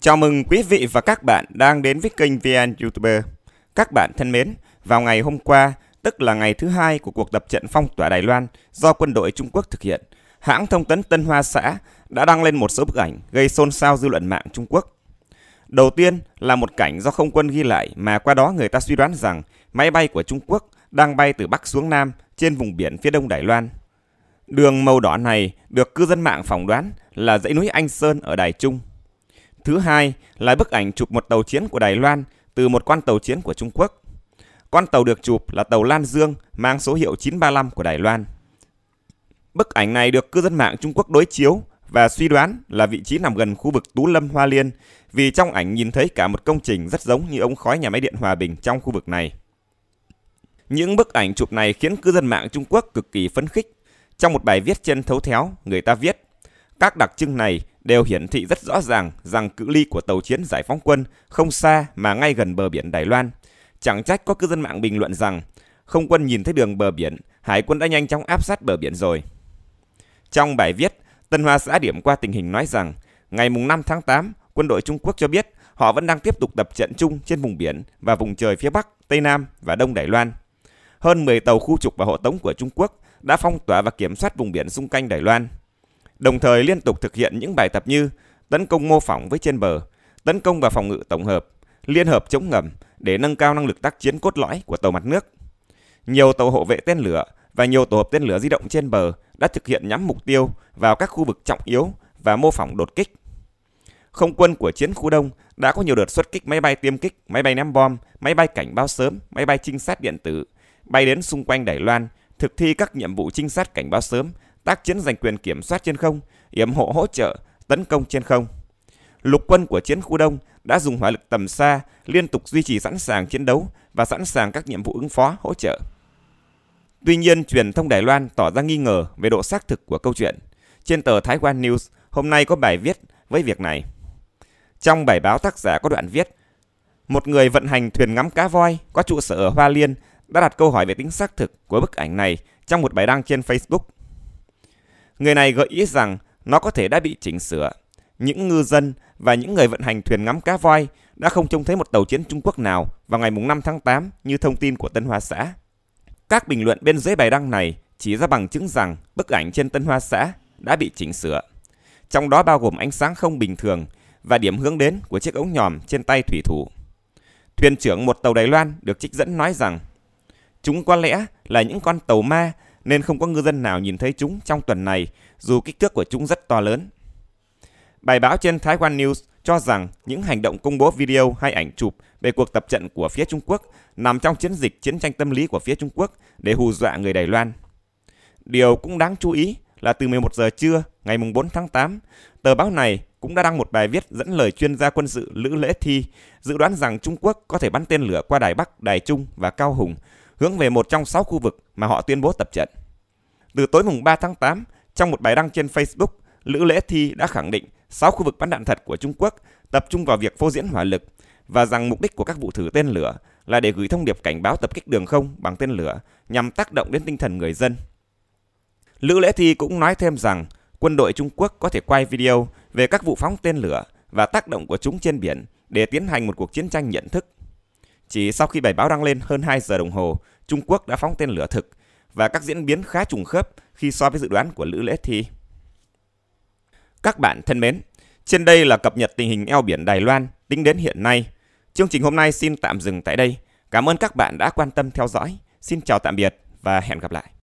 Chào mừng quý vị và các bạn đang đến với kênh VN YouTuber. Các bạn thân mến, vào ngày hôm qua, tức là ngày thứ hai của cuộc tập trận phong tỏa Đài Loan do quân đội Trung Quốc thực hiện, hãng thông tấn Tân Hoa xã đã đăng lên một số bức ảnh gây xôn xao dư luận mạng Trung Quốc. Đầu tiên là một cảnh do không quân ghi lại mà qua đó người ta suy đoán rằng máy bay của Trung Quốc đang bay từ Bắc xuống Nam trên vùng biển phía đông Đài Loan. Đường màu đỏ này được cư dân mạng phỏng đoán là dãy núi Anh Sơn ở Đài Trung. Thứ hai là bức ảnh chụp một tàu chiến của Đài Loan từ một con tàu chiến của Trung Quốc. Con tàu được chụp là tàu Lan Dương mang số hiệu 935 của Đài Loan. Bức ảnh này được cư dân mạng Trung Quốc đối chiếu và suy đoán là vị trí nằm gần khu vực Tú Lâm Hoa Liên vì trong ảnh nhìn thấy cả một công trình rất giống như ống khói nhà máy điện Hòa Bình trong khu vực này. Những bức ảnh chụp này khiến cư dân mạng Trung Quốc cực kỳ phấn khích. Trong một bài viết trên thấu théo, người ta viết, các đặc trưng này đều hiển thị rất rõ ràng rằng cự ly của tàu chiến giải phóng quân không xa mà ngay gần bờ biển Đài Loan. Chẳng trách có cư dân mạng bình luận rằng không quân nhìn thấy đường bờ biển, hải quân đã nhanh chóng áp sát bờ biển rồi. Trong bài viết, Tân Hoa xã điểm qua tình hình nói rằng ngày 5 tháng 8, quân đội Trung Quốc cho biết họ vẫn đang tiếp tục tập trận chung trên vùng biển và vùng trời phía Bắc, Tây Nam và Đông Đài Loan. Hơn 10 tàu khu trục và hộ tống của Trung Quốc đã phong tỏa và kiểm soát vùng biển xung quanh Đài Loan đồng thời liên tục thực hiện những bài tập như tấn công mô phỏng với trên bờ, tấn công và phòng ngự tổng hợp, liên hợp chống ngầm để nâng cao năng lực tác chiến cốt lõi của tàu mặt nước. Nhiều tàu hộ vệ tên lửa và nhiều tổ hợp tên lửa di động trên bờ đã thực hiện nhắm mục tiêu vào các khu vực trọng yếu và mô phỏng đột kích. Không quân của chiến khu Đông đã có nhiều đợt xuất kích máy bay tiêm kích, máy bay ném bom, máy bay cảnh báo sớm, máy bay trinh sát điện tử, bay đến xung quanh Đài Loan, thực thi các nhiệm vụ trinh sát cảnh báo sớm tác chiến giành quyền kiểm soát trên không, yểm hộ hỗ trợ, tấn công trên không. Lục quân của chiến khu Đông đã dùng hỏa lực tầm xa liên tục duy trì sẵn sàng chiến đấu và sẵn sàng các nhiệm vụ ứng phó hỗ trợ. Tuy nhiên, truyền thông Đài Loan tỏ ra nghi ngờ về độ xác thực của câu chuyện. Trên tờ Thái Quan News hôm nay có bài viết với việc này. Trong bài báo tác giả có đoạn viết, một người vận hành thuyền ngắm cá voi có trụ sở ở Hoa Liên đã đặt câu hỏi về tính xác thực của bức ảnh này trong một bài đăng trên Facebook. Người này gợi ý rằng nó có thể đã bị chỉnh sửa. Những ngư dân và những người vận hành thuyền ngắm cá voi đã không trông thấy một tàu chiến Trung Quốc nào vào ngày 5 tháng 8 như thông tin của Tân Hoa xã. Các bình luận bên dưới bài đăng này chỉ ra bằng chứng rằng bức ảnh trên Tân Hoa xã đã bị chỉnh sửa. Trong đó bao gồm ánh sáng không bình thường và điểm hướng đến của chiếc ống nhòm trên tay thủy thủ. Thuyền trưởng một tàu Đài Loan được trích dẫn nói rằng Chúng có lẽ là những con tàu ma nên không có ngư dân nào nhìn thấy chúng trong tuần này, dù kích thước của chúng rất to lớn. Bài báo trên Thái Quan News cho rằng những hành động công bố video hay ảnh chụp về cuộc tập trận của phía Trung Quốc nằm trong chiến dịch chiến tranh tâm lý của phía Trung Quốc để hù dọa người Đài Loan. Điều cũng đáng chú ý là từ 11 giờ trưa ngày 4 tháng 8, tờ báo này cũng đã đăng một bài viết dẫn lời chuyên gia quân sự Lữ Lễ Thi dự đoán rằng Trung Quốc có thể bắn tên lửa qua Đài Bắc, Đài Trung và Cao Hùng hướng về một trong 6 khu vực mà họ tuyên bố tập trận. Từ tối mùng 3 tháng 8, trong một bài đăng trên Facebook, Lữ Lễ Thi đã khẳng định 6 khu vực bắn đạn thật của Trung Quốc tập trung vào việc phô diễn hỏa lực và rằng mục đích của các vụ thử tên lửa là để gửi thông điệp cảnh báo tập kích đường không bằng tên lửa nhằm tác động đến tinh thần người dân. Lữ Lễ Thi cũng nói thêm rằng quân đội Trung Quốc có thể quay video về các vụ phóng tên lửa và tác động của chúng trên biển để tiến hành một cuộc chiến tranh nhận thức chỉ sau khi bài báo đăng lên hơn 2 giờ đồng hồ, Trung Quốc đã phóng tên lửa thực và các diễn biến khá trùng khớp khi so với dự đoán của Lữ Lễ Thi. Các bạn thân mến, trên đây là cập nhật tình hình eo biển Đài Loan tính đến hiện nay. Chương trình hôm nay xin tạm dừng tại đây. Cảm ơn các bạn đã quan tâm theo dõi. Xin chào tạm biệt và hẹn gặp lại.